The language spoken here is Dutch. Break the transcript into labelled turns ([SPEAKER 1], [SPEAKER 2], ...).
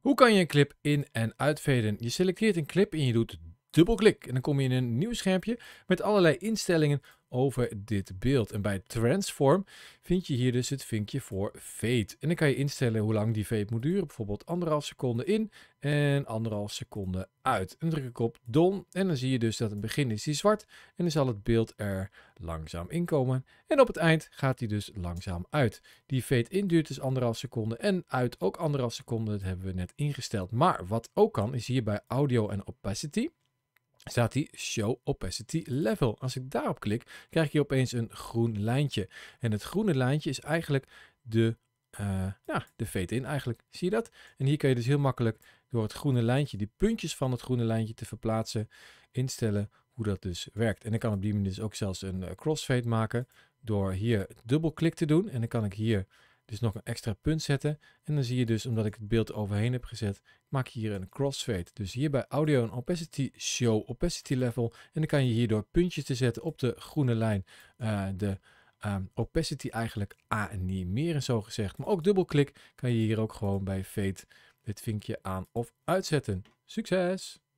[SPEAKER 1] Hoe kan je een clip in- en uitveden? Je selecteert een clip en je doet dubbelklik en dan kom je in een nieuw schermpje met allerlei instellingen over dit beeld. En bij Transform vind je hier dus het vinkje voor fade. En dan kan je instellen hoe lang die fade moet duren. Bijvoorbeeld anderhalf seconde in en anderhalf seconde uit. En dan druk ik op Don en dan zie je dus dat in het begin is die zwart. En dan zal het beeld er langzaam inkomen. En op het eind gaat die dus langzaam uit. Die fade in duurt dus anderhalf seconde en uit ook anderhalf seconde. Dat hebben we net ingesteld. Maar wat ook kan is hier bij audio en opacity staat die Show Opacity Level. Als ik daarop klik, krijg je opeens een groen lijntje. En het groene lijntje is eigenlijk de, uh, ja, de fade in eigenlijk. Zie je dat? En hier kun je dus heel makkelijk door het groene lijntje, die puntjes van het groene lijntje te verplaatsen, instellen hoe dat dus werkt. En ik kan op die manier dus ook zelfs een eh, crossfade maken door hier dubbelklik te doen. En dan kan ik hier dus nog een extra punt zetten. En dan zie je dus, omdat ik het beeld overheen heb gezet, maak je hier een crossfade. Dus hier bij audio en opacity show opacity level. En dan kan je hier door puntjes te zetten op de groene lijn eh, de ehm, opacity eigenlijk animeren zo gezegd. Maar ook dubbelklik kan je hier ook gewoon bij fade dit vinkje aan of uitzetten. Succes!